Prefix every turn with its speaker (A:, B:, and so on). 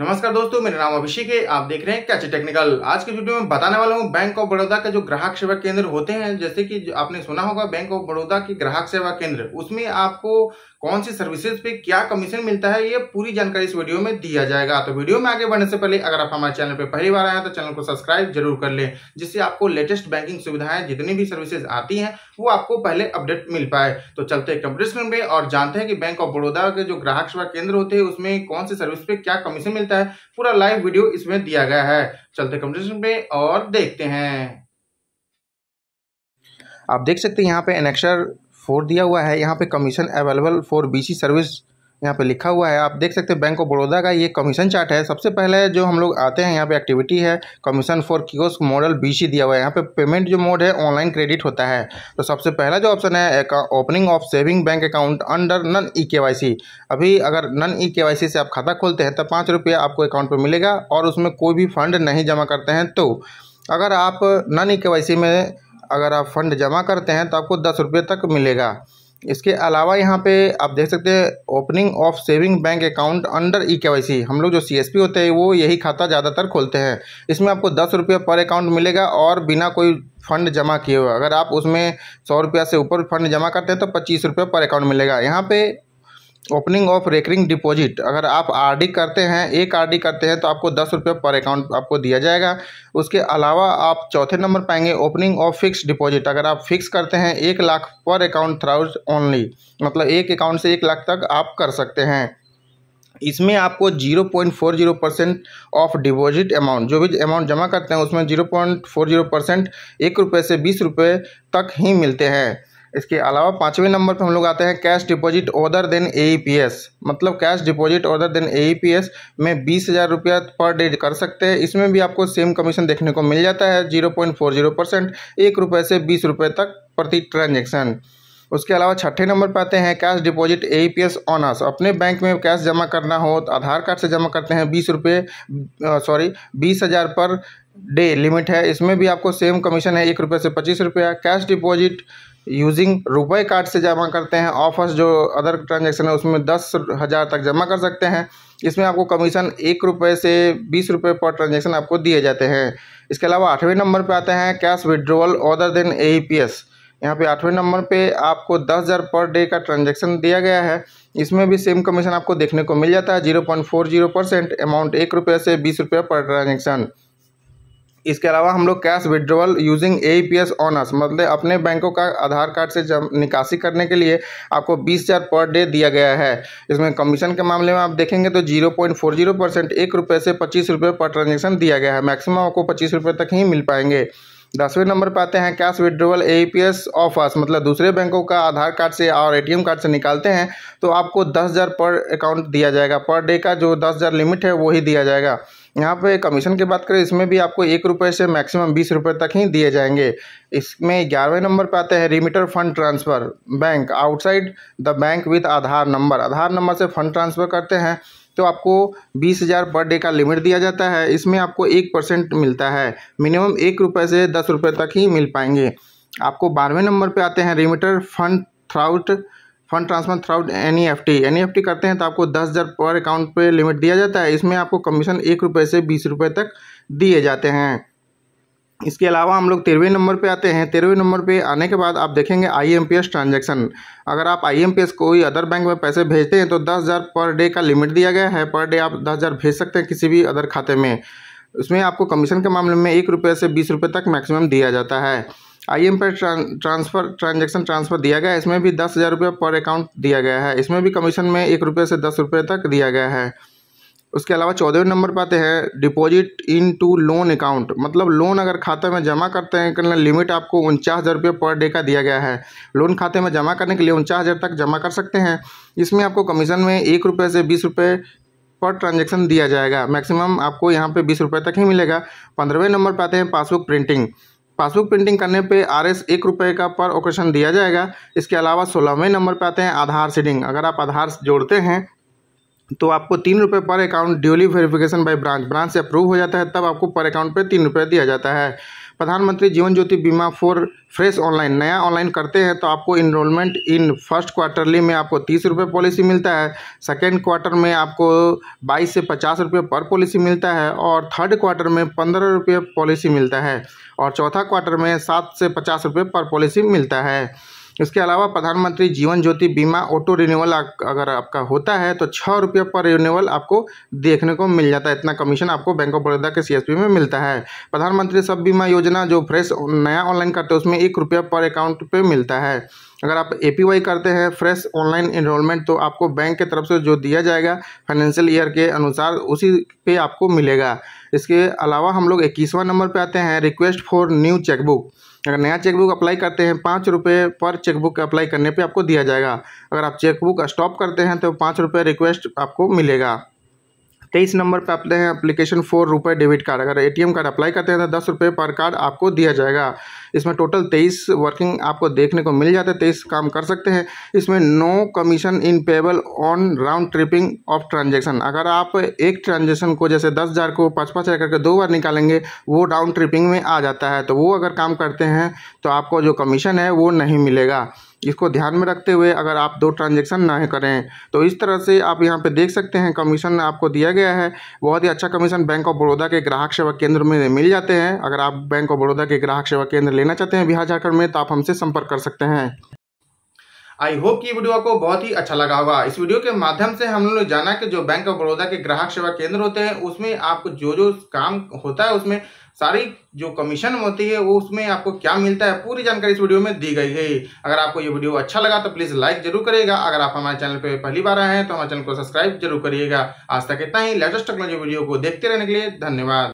A: नमस्कार दोस्तों मेरा नाम अभिषेक है आप देख रहे हैं कैच टेक्निकल आज के वीडियो में बताने वाला हूँ बैंक ऑफ बड़ौदा का जो ग्राहक सेवा केंद्र होते हैं जैसे कि आपने सुना होगा बैंक ऑफ बड़ौदा के ग्राहक सेवा केंद्र उसमें आपको कौन सी सर्विसेज पे क्या कमीशन मिलता है ये पूरी जानकारी इस वीडियो में दिया जाएगा तो वीडियो में आगे बढ़ने से पहले अगर आप हमारे चैनल पर पहली बार आए हैं तो चैनल को सब्सक्राइब जरूर कर लें जिससे आपको लेटेस्ट बैंकिंग सुविधाएं जितनी भी सर्विसेज आती है वो आपको पहले अपडेट मिल पाए तो चलते हैं कंप्यूटर स्क्रीन पे और जानते हैं कि बैंक ऑफ बड़ौदा के जो ग्राहक सेवा केंद्र होते हैं उसमें कौन सी सर्विस पे क्या कमीशन मिलता देता है पूरा लाइव वीडियो इसमें दिया गया है चलते कम्पिटिशन पे और देखते हैं आप देख सकते हैं यहाँ पे एनेक्शर फोर दिया हुआ है यहाँ पे commission available for BC service यहाँ पे लिखा हुआ है आप देख सकते हैं बैंक ऑफ बड़ौदा का ये कमीशन चार्ट है सबसे पहले जो हम लोग आते हैं यहाँ पे एक्टिविटी है commission for kiosk model BC दिया हुआ है यहाँ पे पेमेंट जो मोड है ऑनलाइन क्रेडिट होता है तो सबसे पहला जो ऑप्शन है opening of saving bank account under non e K अभी अगर नन ई के से आप खाता खोलते हैं तो पाँच आपको अकाउंट पर मिलेगा और उसमें कोई भी फंड नहीं जमा करते हैं तो अगर आप नन ई में अगर आप फंड जमा करते हैं तो आपको दस रुपये तक मिलेगा इसके अलावा यहाँ पे आप देख सकते हैं opening of saving bank account under e K हम लोग जो सी होते हैं वो यही खाता ज़्यादातर खोलते हैं इसमें आपको दस रुपये पर अकाउंट मिलेगा और बिना कोई फंड जमा किए हुए अगर आप उसमें सौ रुपया से ऊपर फंड जमा करते हैं तो पच्चीस रुपये पर अकाउंट मिलेगा यहाँ पे ओपनिंग ऑफ रेकरिंग डिपॉजिट अगर आप आरडी करते हैं एक आरडी करते हैं तो आपको दस रुपये पर अकाउंट आपको दिया जाएगा उसके अलावा आप चौथे नंबर पाएंगे ओपनिंग ऑफ फिक्स डिपॉजिट अगर आप फिक्स करते हैं एक लाख पर अकाउंट थ्राउज ओनली मतलब एक अकाउंट से एक लाख तक आप कर सकते हैं इसमें आपको zero point four zero percent of deposit amount जो भी अमाउंट जमा करते हैं उसमें zero point four zero percent एक रुपये से बीस रुपये तक ही मिलते हैं इसके अलावा पाँचवें नंबर पर हम लोग आते हैं cash deposit other than A मतलब cash deposit other than A में बीस हज़ार रुपया पर डे कर सकते हैं इसमें भी आपको सेम कमीशन देखने को मिल जाता है zero point four zero percent एक रुपये से बीस रुपये तक प्रति ट्रांजेक्शन उसके अलावा छठे नंबर पर आते हैं cash deposit A P S on us अपने बैंक में कैश जमा करना हो तो आधार कार्ड से जमा करते हैं बीस रुपये सॉरी बीस हज़ार पर डे लिमिट है इसमें भी आपको सेम कमीशन है एक रुपये से पच्चीस रुपया cash deposit using RuPay card से जमा करते हैं ऑफर्स जो अदर ट्रांजेक्शन है उसमें दस हज़ार तक जमा कर सकते हैं इसमें आपको कमीशन एक रुपये से बीस रुपये पर ट्रांजेक्शन आपको दिए जाते हैं इसके अलावा आठवें नंबर पर आते हैं cash withdrawal other than A P S यहाँ पे आठवें नंबर पे आपको दस हज़ार पर डे का ट्रांजैक्शन दिया गया है इसमें भी सेम कमीशन आपको देखने को मिल जाता है zero point four zero percent amount एक रुपये से बीस रुपये पर ट्रांजेक्शन इसके अलावा हम लोग cash withdrawal using A P S on us मतलब अपने बैंकों का आधार कार्ड से जब निकासी करने के लिए आपको बीस हज़ार पर डे दिया गया है इसमें कमीशन के मामले में आप देखेंगे तो zero point four zero percent एक रुपये से पच्चीस रुपये पर ट्रांजेक्शन दिया गया है मैक्सिमम आपको पच्चीस रुपये तक ही मिल पाएंगे दसवें नंबर पर आते हैं cash withdrawal A P S off us मतलब दूसरे बैंकों का आधार कार्ड से और एम कार्ड से निकालते हैं तो आपको दस हज़ार पर अकाउंट दिया जाएगा पर डे का जो दस हज़ार लिमिट है वही दिया जाएगा यहाँ पे कमीशन की बात करें इसमें भी आपको एक रुपये से मैक्सिमम बीस रुपये तक ही दिए जाएंगे इसमें ग्यारहवें नंबर पे आते हैं remitter fund transfer bank outside the bank with Aadhaar number Aadhaar number से फंड ट्रांसफ़र करते हैं तो आपको बीस हज़ार पर डे का लिमिट दिया जाता है इसमें आपको एक परसेंट मिलता है मिनिमम एक रुपये से दस रुपये तक ही मिल पाएंगे आपको बारहवें नंबर पर आते हैं remitter fund through fund transfer through N E F T N E F T करते हैं तो आपको दस हज़ार पर अकाउंट पे लिमिट दिया जाता है इसमें आपको कमीशन एक रुपये से बीस रुपये तक दिए जाते हैं इसके अलावा हम लोग तेरहवें नंबर पे आते हैं तेरहवें नंबर पे आने के बाद आप देखेंगे I M P S transaction अगर आप आई एम पी एस कोई अदर बैंक में पैसे भेजते हैं तो दस हज़ार पर डे का लिमिट दिया गया है पर डे आप दस हज़ार भेज सकते हैं किसी भी अदर खाते में उसमें आपको कमीशन के मामले में एक रुपये से बीस रुपये तक मैक्सिमम दिया जाता है I M P transfer transaction transfer दिया गया है इसमें भी दस हज़ार रुपये पर अकाउंट दिया गया है इसमें भी कमीशन में एक रुपये से दस रुपये तक दिया गया है उसके अलावा चौदहवें नंबर पर आते हैं deposit into loan account मतलब लोन अगर खाते में जमा करते हैं कि लिमिट आपको उनचास हज़ार रुपये पर डे का दिया गया है लोन खाते में जमा करने के लिए उनचास हज़ार तक जमा कर सकते हैं इसमें आपको कमीशन में एक रुपये से बीस रुपये पर ट्रांजेक्शन दिया जाएगा मैक्सिमम आपको यहाँ पर बीस रुपये तक ही मिलेगा पंद्रहवें नंबर पर आते हैं पासबुक प्रिंटिंग पासबुक प्रिंटिंग करने पे आर एस एक रुपये का पर ओकेशन दिया जाएगा इसके अलावा सोलहवें नंबर पे आते हैं आधार सीडिंग अगर आप आधार जोड़ते हैं तो आपको तीन रुपये पर account duly verification by branch branch से अप्रूव हो जाता है तब आपको पर अकाउंट पे तीन रुपये दिया जाता है प्रधानमंत्री Jeevan Jyoti Bima for fresh online नया ऑनलाइन करते हैं तो आपको इनरोलमेंट इन फर्स्ट क्वार्टरली में आपको तीस रुपये पॉलिसी मिलता है सेकेंड क्वार्टर में आपको बाईस से पचास रुपये पर पॉलिसी मिलता है और थर्ड क्वार्टर में पंद्रह रुपये पॉलिसी मिलता है और चौथा क्वार्टर में सात से पचास रुपये पर पॉलिसी मिलता है इसके अलावा प्रधानमंत्री जीवन ज्योति बीमा ऑटो रिन्यूअल अगर आपका होता है तो छः रुपये पर रिन्यूअल आपको देखने को मिल जाता है इतना कमीशन आपको बैंक ऑफ बड़ौदा के सी में मिलता है प्रधानमंत्री सब बीमा योजना जो फ्रेश नया ऑनलाइन करते हैं उसमें एक रुपया पर अकाउंट पर मिलता है अगर आप ए करते हैं फ्रेश ऑनलाइन इनरोलमेंट तो आपको बैंक के तरफ से जो दिया जाएगा फाइनेंशियल ईयर के अनुसार उसी पे आपको मिलेगा इसके अलावा हम लोग इक्कीसवां नंबर पे आते हैं रिक्वेस्ट फॉर न्यू चेकबुक अगर नया चेकबुक अप्लाई करते हैं पाँच रुपये पर चेकबुक अप्लाई करने पे आपको दिया जाएगा अगर आप चेकबुक स्टॉप करते हैं तो पाँच रुपये रिक्वेस्ट आपको मिलेगा तेईस नंबर पर आते हैं अप्लीकेशन फोर रुपये डेबिट कार्ड अगर एटीएम कार्ड अप्लाई करते हैं तो दस रुपये पर कार्ड आपको दिया जाएगा इसमें टोटल तेईस वर्किंग आपको देखने को मिल जाता है तेईस काम कर सकते हैं इसमें no commission in payable on round tripping of transaction अगर आप एक ट्रांजेक्शन को जैसे दस हज़ार को पाँच पाँच हज़ार करके दो बार निकालेंगे वो राउंड ट्रिपिंग में आ जाता है तो वो अगर काम करते हैं तो आपको जो कमीशन है वो नहीं मिलेगा इसको ध्यान में रखते हुए अगर आप दो ट्रांजेक्शन ना करें तो इस तरह से आप यहाँ पे देख सकते हैं कमीशन आपको दिया गया है बहुत ही अच्छा कमीशन बैंक ऑफ बड़ौदा के ग्राहक सेवा केंद्र में मिल जाते हैं अगर आप बैंक ऑफ बड़ौदा के ग्राहक सेवा केंद्र लेना चाहते हैं बिहार झारखंड में तो आप हमसे संपर्क कर सकते हैं आई होप की वीडियो आपको बहुत ही अच्छा लगा होगा इस वीडियो के माध्यम से हम लोग जाना कि जो बैंक ऑफ बड़ौदा के ग्राहक सेवा केंद्र होते हैं उसमें आपको जो जो काम होता है उसमें सारी जो कमीशन होती है वो उसमें आपको क्या मिलता है पूरी जानकारी इस वीडियो में दी गई है अगर आपको ये वीडियो अच्छा लगा तो प्लीज़ लाइक जरूर करिएगा अगर आप हमारे चैनल पर पहली बार आए हैं तो हमारे चैनल को सब्सक्राइब जरूर करिएगा आज तक इतना ही लेटेस्ट टेक्नोलॉजी वीडियो को देखते रहने के लिए धन्यवाद